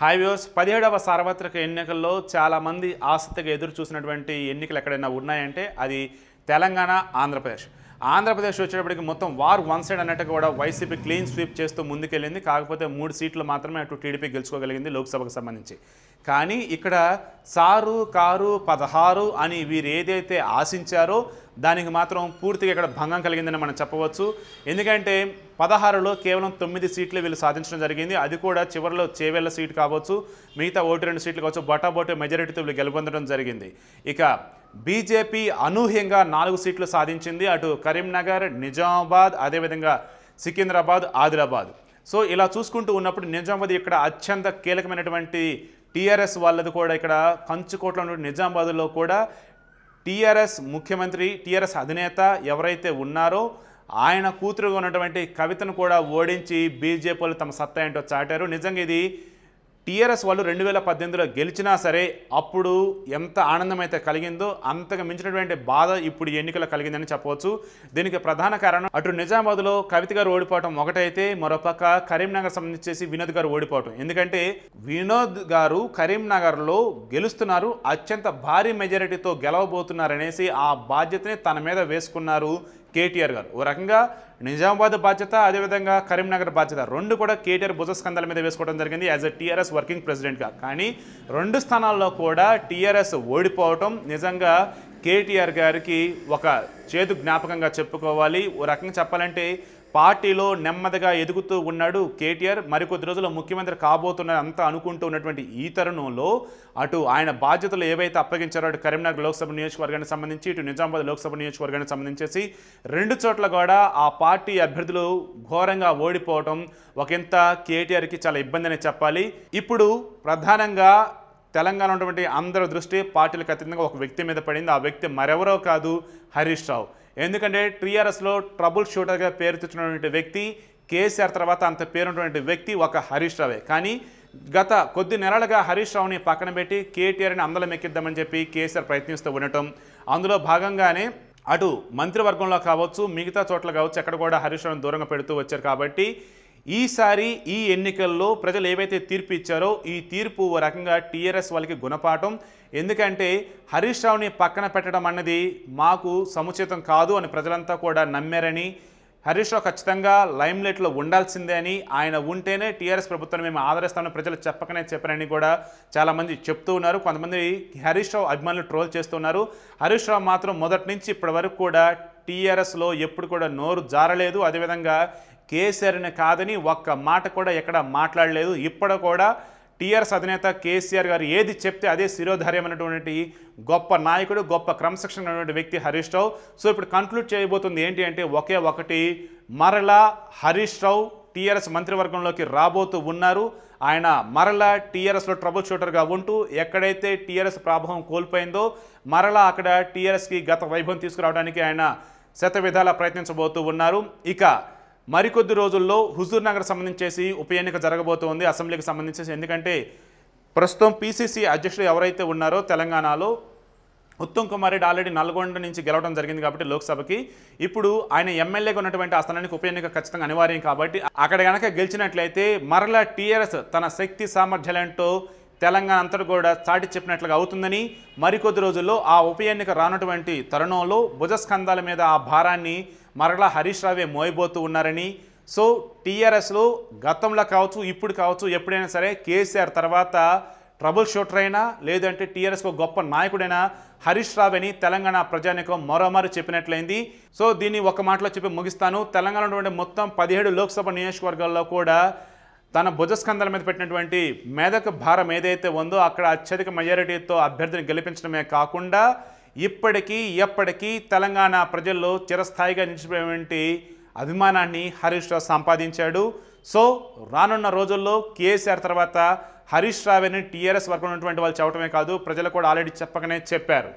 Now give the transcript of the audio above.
hi views పదిహేడవ సార్వత్రిక ఎన్నికల్లో చాలామంది ఆసక్తిగా ఎదురు చూసినటువంటి ఎన్నికలు ఎక్కడైనా ఉన్నాయంటే అది తెలంగాణ ఆంధ్రప్రదేశ్ ఆంధ్రప్రదేశ్ వచ్చేటప్పటికి మొత్తం వార్ వన్ సైడ్ అన్నట్టు కూడా వైసీపీ క్లీన్ స్వీప్ చేస్తూ ముందుకెళ్ళింది కాకపోతే మూడు సీట్లు మాత్రమే అటు టీడీపీ గెలుచుకోగలిగింది లోక్సభకు సంబంధించి కానీ ఇక్కడ సారు కారు పదహారు అని వీరు ఏదైతే ఆశించారో దానికి మాత్రం పూర్తిగా ఇక్కడ భంగం కలిగిందని మనం చెప్పవచ్చు ఎందుకంటే పదహారులో కేవలం తొమ్మిది సీట్లు వీళ్ళు సాధించడం జరిగింది అది కూడా చివరిలో చేవేళ్ల సీట్ కావచ్చు మిగతా ఒకటి రెండు సీట్లు కావచ్చు బొటాబోటి మెజారిటీతో వీళ్ళు గెలుపొందడం జరిగింది ఇక బీజేపీ అనూహ్యంగా నాలుగు సీట్లు సాధించింది అటు కరీంనగర్ నిజామాబాద్ అదేవిధంగా సికింద్రాబాద్ ఆదిలాబాద్ సో ఇలా చూసుకుంటూ ఉన్నప్పుడు నిజామాబాద్ ఇక్కడ అత్యంత కీలకమైనటువంటి టీఆర్ఎస్ వాళ్ళది కూడా ఇక్కడ కంచుకోట్ల నిజామాబాద్లో కూడా టీఆర్ఎస్ ముఖ్యమంత్రి టీఆర్ఎస్ అధినేత ఎవరైతే ఉన్నారో ఆయన కూతురుగా ఉన్నటువంటి కవితను కూడా ఓడించి బీజేపీలు తమ సత్తా ఏంటో చాటారు నిజంగా ఇది టీఆర్ఎస్ వాళ్ళు రెండు వేల పద్దెనిమిదిలో గెలిచినా సరే అప్పుడు ఎంత ఆనందం అయితే కలిగిందో అంతగా మించినటువంటి బాధ ఇప్పుడు ఎన్నికలు కలిగిందని చెప్పవచ్చు దీనికి ప్రధాన కారణం అటు నిజామాబాద్లో కవిత గారు ఓడిపోవడం ఒకటైతే మరోపక్క కరీంనగర్ సంబంధించేసి వినోద్ గారు ఓడిపోవటం ఎందుకంటే వినోద్ గారు కరీంనగర్లో గెలుస్తున్నారు అత్యంత భారీ మెజారిటీతో గెలవబోతున్నారనేసి ఆ బాధ్యతని తన మీద వేసుకున్నారు కేటీఆర్ గారు ఓ రకంగా నిజామాబాద్ బాధ్యత అదేవిధంగా కరీంనగర్ బాధ్యత రెండు కూడా కేటీఆర్ స్కందాల మీద వేసుకోవడం జరిగింది యాజ్ ఎ టీఆర్ఎస్ వర్కింగ్ ప్రెసిడెంట్గా కానీ రెండు స్థానాల్లో కూడా టీఆర్ఎస్ ఓడిపోవటం నిజంగా కేటీఆర్ గారికి ఒక చేదు జ్ఞాపకంగా చెప్పుకోవాలి ఓ రకంగా చెప్పాలంటే పార్టీలో నెమ్మదిగా ఎదుగుతూ ఉన్నాడు కేటీఆర్ మరికొద్ది రోజుల్లో ముఖ్యమంత్రి కాబోతున్నారు అంతా అనుకుంటూ ఉన్నటువంటి ఈ తరుణంలో అటు ఆయన బాధ్యతలు ఏవైతే అప్పగించారో అటు కరీంనగర్ లోక్సభ నియోజకవర్గానికి సంబంధించి ఇటు నిజామాబాద్ లోక్సభ నియోజకవర్గానికి సంబంధించేసి రెండు చోట్ల కూడా ఆ పార్టీ అభ్యర్థులు ఘోరంగా ఓడిపోవటం ఒకంత కేటీఆర్కి చాలా ఇబ్బంది చెప్పాలి ఇప్పుడు ప్రధానంగా తెలంగాణ ఉన్నటువంటి అందరి దృష్టి పార్టీలకు అతీతంగా ఒక వ్యక్తి మీద పడింది ఆ వ్యక్తి మరెవరో కాదు హరీష్ రావు ఎందుకంటే టీఆర్ఎస్లో ట్రబుల్ షూటర్గా పేరు తెచ్చినటువంటి వ్యక్తి కేసీఆర్ తర్వాత అంత పేరున్నటువంటి వ్యక్తి ఒక హరీష్ రావే కానీ గత కొద్ది నెలలుగా హరీష్ రావుని పక్కన పెట్టి కేటీఆర్ని అందలం ఎక్కిద్దామని చెప్పి కేసీఆర్ ప్రయత్నిస్తూ ఉండటం అందులో భాగంగానే అటు మంత్రివర్గంలో కావచ్చు మిగతా చోట్ల కావచ్చు ఎక్కడ కూడా హరీష్ రావుని దూరంగా పెడుతూ వచ్చారు కాబట్టి ఈసారి ఈ ఎన్నికల్లో ప్రజలు ఏవైతే తీర్పు ఇచ్చారో ఈ తీర్పు ఓ రకంగా టీఆర్ఎస్ వాళ్ళకి గుణపాఠం ఎందుకంటే హరీష్ రావుని పక్కన పెట్టడం అన్నది మాకు సముచితం కాదు అని ప్రజలంతా కూడా నమ్మారని హరీష్ రావు ఖచ్చితంగా లైమ్లైట్లో ఉండాల్సిందే అని ఆయన ఉంటేనే టీఆర్ఎస్ ప్రభుత్వం మేము ఆదరిస్తామని ప్రజలు చెప్పకనే చెప్పారని కూడా చాలామంది చెప్తూ ఉన్నారు కొంతమంది హరీష్ రావు అభిమానులు ట్రోల్ చేస్తున్నారు హరీష్ రావు మాత్రం మొదటి నుంచి ఇప్పటి వరకు కూడా టీఆర్ఎస్లో ఎప్పుడు కూడా నోరు జారలేదు అదేవిధంగా కేసీఆర్ని కాదని ఒక్క మాట కూడా ఎక్కడ మాట్లాడలేదు ఇప్పుడు కూడా టీఆర్ఎస్ అధినేత కేసీఆర్ గారు ఏది చెప్తే అదే శిరోధార్యమైనటువంటి గొప్ప నాయకుడు గొప్ప క్రమశిక్షణ ఉన్నటువంటి వ్యక్తి హరీష్ రావు సో ఇప్పుడు కంక్లూడ్ చేయబోతుంది ఏంటి అంటే ఒకే ఒకటి మరలా హరీష్ రావు టీఆర్ఎస్ మంత్రివర్గంలోకి రాబోతూ ఉన్నారు ఆయన మరలా టీఆర్ఎస్లో ట్రబుల్ షూటర్గా ఉంటూ ఎక్కడైతే టీఆర్ఎస్ ప్రభావం కోల్పోయిందో మరలా అక్కడ టీఆర్ఎస్కి గత వైభవం తీసుకురావడానికి ఆయన శత విధాలా ప్రయత్నించబోతూ ఉన్నారు ఇక మరికొద్ది రోజుల్లో హుజూర్ నగర్ సంబంధించేసి ఉప ఎన్నిక జరగబోతోంది అసెంబ్లీకి సంబంధించేసి ఎందుకంటే ప్రస్తుతం పీసీసీ అధ్యక్షులు ఎవరైతే ఉన్నారో తెలంగాణలో ఉత్తమ్ కుమార్ రెడ్డి ఆల్రెడీ నల్గొండ నుంచి గెలవడం జరిగింది కాబట్టి లోక్సభకి ఇప్పుడు ఆయన ఎమ్మెల్యేగా ఉన్నటువంటి ఆ స్థానానికి ఉప ఎన్నిక ఖచ్చితంగా అనివార్యం కాబట్టి అక్కడ కనుక గెలిచినట్లయితే మరలా టీఆర్ఎస్ తన శక్తి సామర్థ్యాలంటో తెలంగాణ అంతటి కూడా చాటి చెప్పినట్లుగా అవుతుందని మరికొద్ది రోజుల్లో ఆ ఉప ఎన్నిక రానటువంటి తరుణంలో భుజస్కంధాల మీద ఆ భారాన్ని మరలా హరీష్ రావే మోయబోతూ ఉన్నారని సో టీఆర్ఎస్లో గతంలో కావచ్చు ఇప్పుడు కావచ్చు ఎప్పుడైనా సరే కేసీఆర్ తర్వాత ట్రబుల్ షూటర్ అయినా లేదంటే టీఆర్ఎస్కు గొప్ప నాయకుడైనా హరీష్ అని తెలంగాణ ప్రజానికం మరోమారు చెప్పినట్లయింది సో దీన్ని ఒక మాటలో చెప్పి ముగిస్తాను తెలంగాణ మొత్తం పదిహేడు లోక్సభ నియోజకవర్గాల్లో కూడా తన భుజస్కంధాల మీద పెట్టినటువంటి మేధక భారం ఏదైతే ఉందో అక్కడ అత్యధిక మెజారిటీతో అభ్యర్థిని గెలిపించడమే కాకుండా ఇప్పటికీ ఎప్పటికీ తెలంగాణ ప్రజల్లో చిరస్థాయిగా నిలిచిపోయేటువంటి అభిమానాన్ని హరీష్ రావు సంపాదించాడు సో రానున్న రోజుల్లో కేసీఆర్ తర్వాత హరీష్ రావేని టీఆర్ఎస్ వర్గం ఉన్నటువంటి వాళ్ళు చెప్పడమే కాదు ప్రజలు కూడా ఆల్రెడీ చెప్పకనే చెప్పారు